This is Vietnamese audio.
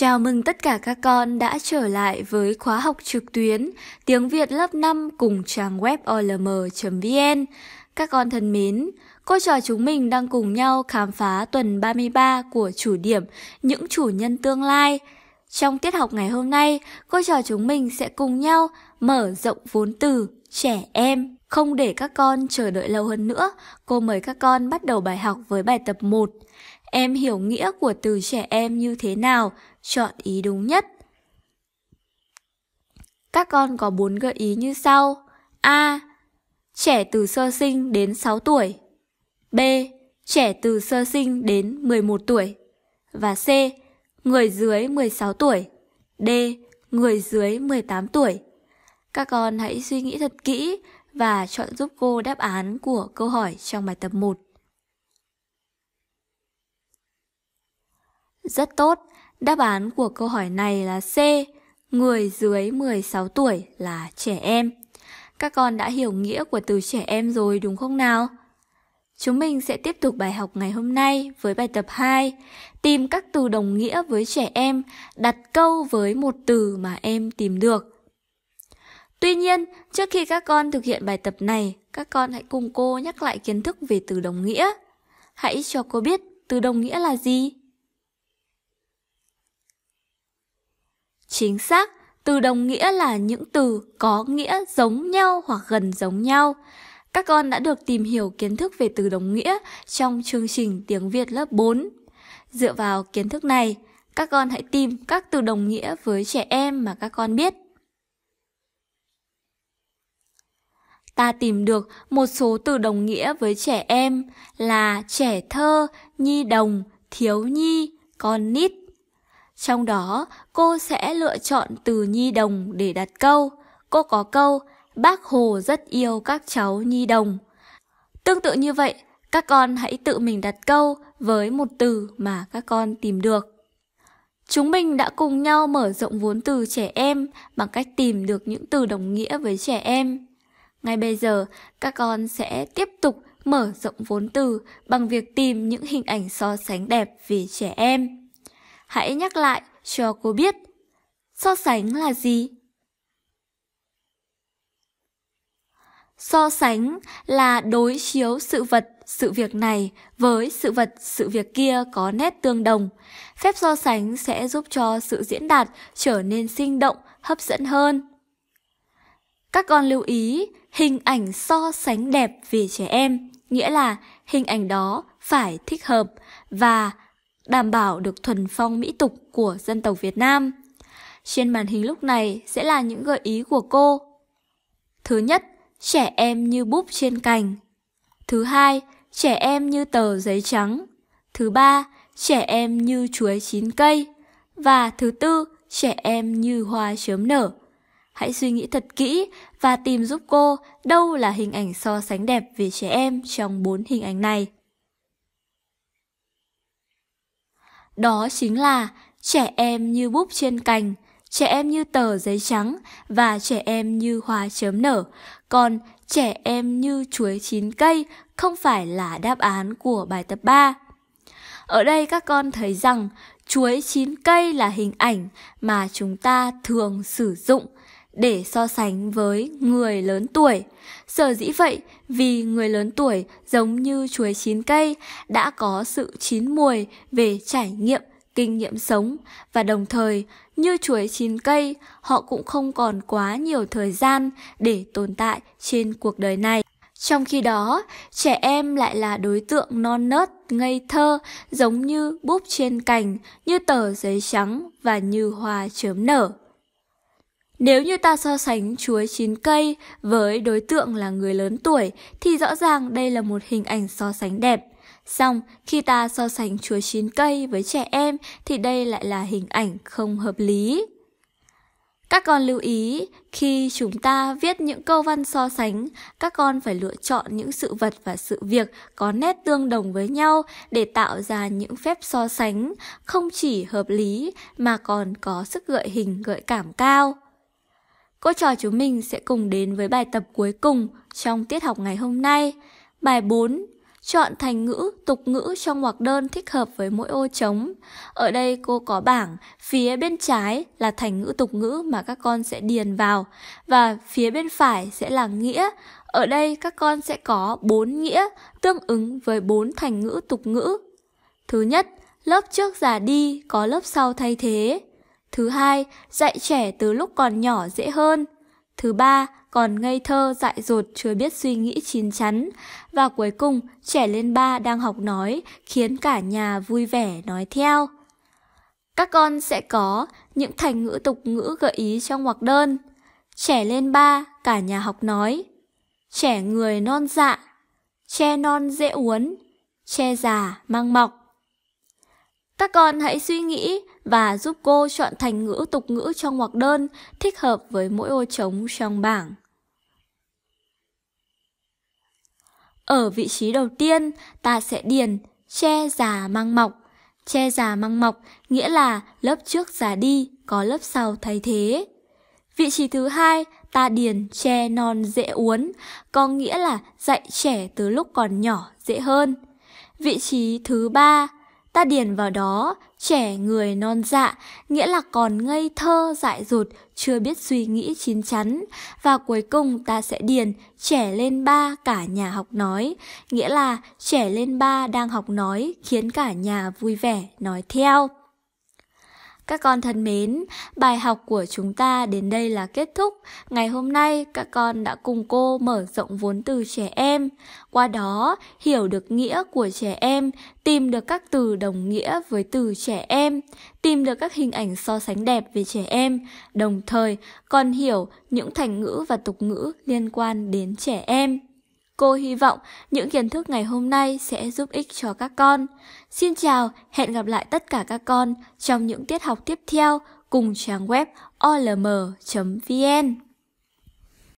Chào mừng tất cả các con đã trở lại với khóa học trực tuyến Tiếng Việt lớp 5 cùng trang web olm.vn. Các con thân mến, cô trò chúng mình đang cùng nhau khám phá tuần 33 của chủ điểm Những chủ nhân tương lai. Trong tiết học ngày hôm nay, cô trò chúng mình sẽ cùng nhau mở rộng vốn từ trẻ em. Không để các con chờ đợi lâu hơn nữa, cô mời các con bắt đầu bài học với bài tập 1. Em hiểu nghĩa của từ trẻ em như thế nào, chọn ý đúng nhất. Các con có 4 gợi ý như sau. A. Trẻ từ sơ sinh đến 6 tuổi. B. Trẻ từ sơ sinh đến 11 tuổi. Và C. Người dưới 16 tuổi. D. Người dưới 18 tuổi. Các con hãy suy nghĩ thật kỹ và chọn giúp cô đáp án của câu hỏi trong bài tập 1. Rất tốt, đáp án của câu hỏi này là C. Người dưới 16 tuổi là trẻ em. Các con đã hiểu nghĩa của từ trẻ em rồi đúng không nào? Chúng mình sẽ tiếp tục bài học ngày hôm nay với bài tập 2, tìm các từ đồng nghĩa với trẻ em, đặt câu với một từ mà em tìm được. Tuy nhiên, trước khi các con thực hiện bài tập này, các con hãy cùng cô nhắc lại kiến thức về từ đồng nghĩa. Hãy cho cô biết từ đồng nghĩa là gì. Chính xác, từ đồng nghĩa là những từ có nghĩa giống nhau hoặc gần giống nhau. Các con đã được tìm hiểu kiến thức về từ đồng nghĩa trong chương trình tiếng Việt lớp 4. Dựa vào kiến thức này, các con hãy tìm các từ đồng nghĩa với trẻ em mà các con biết ta tìm được một số từ đồng nghĩa với trẻ em là trẻ thơ, nhi đồng, thiếu nhi, con nít. Trong đó, cô sẽ lựa chọn từ nhi đồng để đặt câu. Cô có câu, bác Hồ rất yêu các cháu nhi đồng. Tương tự như vậy, các con hãy tự mình đặt câu với một từ mà các con tìm được. Chúng mình đã cùng nhau mở rộng vốn từ trẻ em bằng cách tìm được những từ đồng nghĩa với trẻ em. Ngay bây giờ, các con sẽ tiếp tục mở rộng vốn từ bằng việc tìm những hình ảnh so sánh đẹp về trẻ em. Hãy nhắc lại cho cô biết, so sánh là gì? So sánh là đối chiếu sự vật, sự việc này với sự vật, sự việc kia có nét tương đồng. Phép so sánh sẽ giúp cho sự diễn đạt trở nên sinh động, hấp dẫn hơn. Các con lưu ý, hình ảnh so sánh đẹp về trẻ em, nghĩa là hình ảnh đó phải thích hợp và đảm bảo được thuần phong mỹ tục của dân tộc Việt Nam. Trên màn hình lúc này sẽ là những gợi ý của cô. Thứ nhất, trẻ em như búp trên cành. Thứ hai, trẻ em như tờ giấy trắng. Thứ ba, trẻ em như chuối chín cây. Và thứ tư, trẻ em như hoa chớm nở hãy suy nghĩ thật kỹ và tìm giúp cô đâu là hình ảnh so sánh đẹp về trẻ em trong bốn hình ảnh này. Đó chính là trẻ em như búp trên cành, trẻ em như tờ giấy trắng và trẻ em như hoa chớm nở. Còn trẻ em như chuối chín cây không phải là đáp án của bài tập 3. Ở đây các con thấy rằng chuối chín cây là hình ảnh mà chúng ta thường sử dụng để so sánh với người lớn tuổi. Sở dĩ vậy vì người lớn tuổi giống như chuối chín cây đã có sự chín mùi về trải nghiệm, kinh nghiệm sống và đồng thời như chuối chín cây họ cũng không còn quá nhiều thời gian để tồn tại trên cuộc đời này. Trong khi đó, trẻ em lại là đối tượng non nớt, ngây thơ, giống như búp trên cành, như tờ giấy trắng và như hoa chớm nở. Nếu như ta so sánh chuối chín cây với đối tượng là người lớn tuổi thì rõ ràng đây là một hình ảnh so sánh đẹp. Xong, khi ta so sánh chuối chín cây với trẻ em thì đây lại là hình ảnh không hợp lý. Các con lưu ý, khi chúng ta viết những câu văn so sánh, các con phải lựa chọn những sự vật và sự việc có nét tương đồng với nhau để tạo ra những phép so sánh không chỉ hợp lý mà còn có sức gợi hình gợi cảm cao. Cô trò chúng mình sẽ cùng đến với bài tập cuối cùng trong tiết học ngày hôm nay. Bài 4. Chọn thành ngữ, tục ngữ trong ngoặc đơn thích hợp với mỗi ô trống. Ở đây cô có bảng, phía bên trái là thành ngữ tục ngữ mà các con sẽ điền vào và phía bên phải sẽ là nghĩa. Ở đây các con sẽ có 4 nghĩa tương ứng với 4 thành ngữ tục ngữ. Thứ nhất, lớp trước già đi có lớp sau thay thế. Thứ hai, dạy trẻ từ lúc còn nhỏ dễ hơn. Thứ ba, còn ngây thơ, dại dột, chưa biết suy nghĩ chín chắn. Và cuối cùng, trẻ lên ba đang học nói, khiến cả nhà vui vẻ nói theo. Các con sẽ có những thành ngữ tục ngữ gợi ý trong ngoặc đơn. Trẻ lên ba, cả nhà học nói. Trẻ người non dạ, che non dễ uốn, che già mang mọc. Các con hãy suy nghĩ và giúp cô chọn thành ngữ tục ngữ trong ngoặc đơn thích hợp với mỗi ô trống trong bảng. Ở vị trí đầu tiên, ta sẽ điền che già mang mọc. Che già mang mọc nghĩa là lớp trước già đi, có lớp sau thay thế. Vị trí thứ hai, ta điền che non dễ uốn, có nghĩa là dạy trẻ từ lúc còn nhỏ dễ hơn. Vị trí thứ ba, ta điền vào đó trẻ người non dạ, nghĩa là còn ngây thơ, dại dột, chưa biết suy nghĩ chín chắn. Và cuối cùng ta sẽ điền trẻ lên ba cả nhà học nói, nghĩa là trẻ lên ba đang học nói khiến cả nhà vui vẻ nói theo. Các con thân mến, bài học của chúng ta đến đây là kết thúc. Ngày hôm nay, các con đã cùng cô mở rộng vốn từ trẻ em. Qua đó, hiểu được nghĩa của trẻ em, tìm được các từ đồng nghĩa với từ trẻ em, tìm được các hình ảnh so sánh đẹp về trẻ em, đồng thời còn hiểu những thành ngữ và tục ngữ liên quan đến trẻ em. Cô hy vọng những kiến thức ngày hôm nay sẽ giúp ích cho các con. Xin chào, hẹn gặp lại tất cả các con trong những tiết học tiếp theo cùng trang web olm.vn.